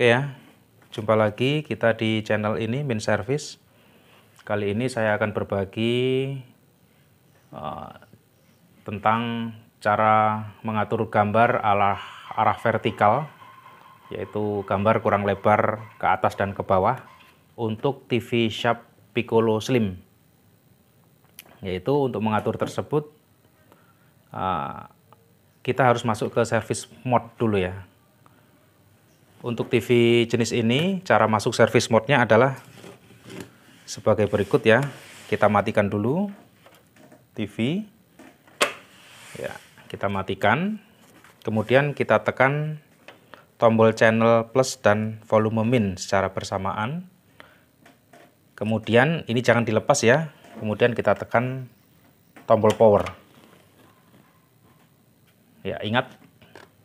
Oke ya, jumpa lagi kita di channel ini Min Service. Kali ini saya akan berbagi uh, tentang cara mengatur gambar ala arah vertikal, yaitu gambar kurang lebar ke atas dan ke bawah untuk TV Sharp Piccolo Slim. Yaitu untuk mengatur tersebut uh, kita harus masuk ke service mode dulu ya untuk TV jenis ini, cara masuk service mode-nya adalah sebagai berikut ya. Kita matikan dulu TV. Ya, kita matikan. Kemudian kita tekan tombol channel plus dan volume min secara bersamaan. Kemudian ini jangan dilepas ya. Kemudian kita tekan tombol power. Ya, ingat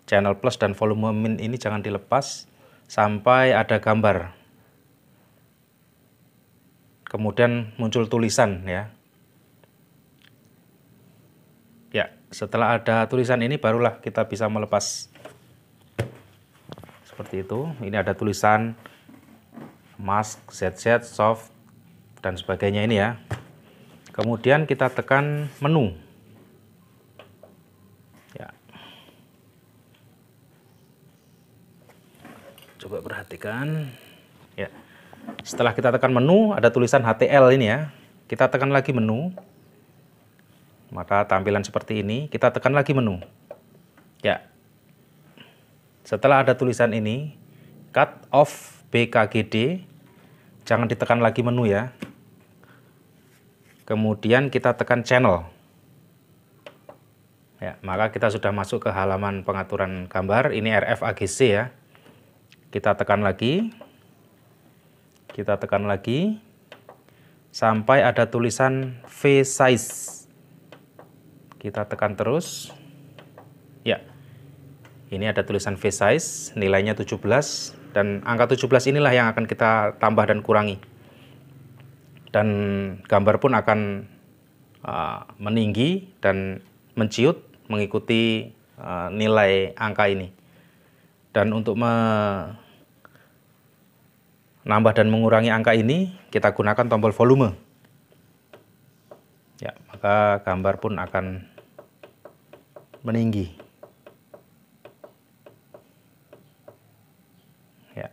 channel plus dan volume min ini jangan dilepas sampai ada gambar. Kemudian muncul tulisan ya. Ya, setelah ada tulisan ini barulah kita bisa melepas. Seperti itu. Ini ada tulisan mask, ZZ, soft dan sebagainya ini ya. Kemudian kita tekan menu. Coba perhatikan. Ya. Setelah kita tekan menu, ada tulisan HTL ini ya. Kita tekan lagi menu. Maka tampilan seperti ini, kita tekan lagi menu. Ya. Setelah ada tulisan ini, cut off BKGD. Jangan ditekan lagi menu ya. Kemudian kita tekan channel. Ya, maka kita sudah masuk ke halaman pengaturan gambar. Ini RF AGC ya. Kita tekan lagi. Kita tekan lagi. Sampai ada tulisan V size. Kita tekan terus. Ya. Ini ada tulisan V size, nilainya 17 dan angka 17 inilah yang akan kita tambah dan kurangi. Dan gambar pun akan uh, meninggi dan menciut mengikuti uh, nilai angka ini. Dan untuk me nambah dan mengurangi angka ini kita gunakan tombol volume. Ya, maka gambar pun akan meninggi. Ya.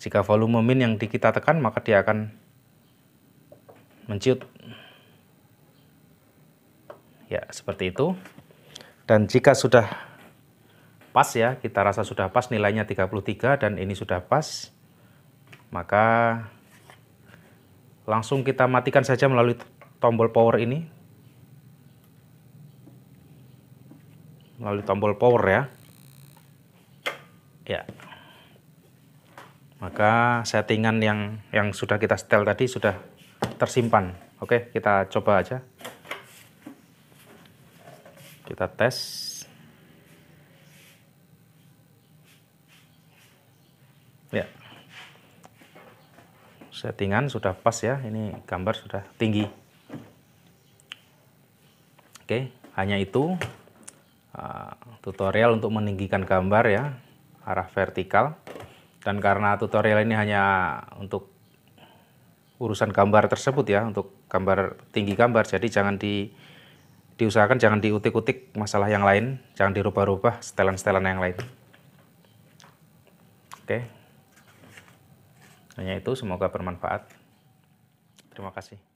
Jika volume min yang kita tekan maka dia akan menciut. Ya, seperti itu. Dan jika sudah pas ya, kita rasa sudah pas nilainya 33 dan ini sudah pas maka langsung kita matikan saja melalui tombol power ini melalui tombol power ya ya maka settingan yang yang sudah kita setel tadi sudah tersimpan oke kita coba aja kita tes settingan sudah pas ya ini gambar sudah tinggi oke hanya itu uh, tutorial untuk meninggikan gambar ya arah vertikal dan karena tutorial ini hanya untuk urusan gambar tersebut ya untuk gambar tinggi gambar jadi jangan di diusahakan jangan diutik-utik masalah yang lain jangan dirubah-rubah setelan-setelan yang lain oke okay. Hanya itu, semoga bermanfaat. Terima kasih.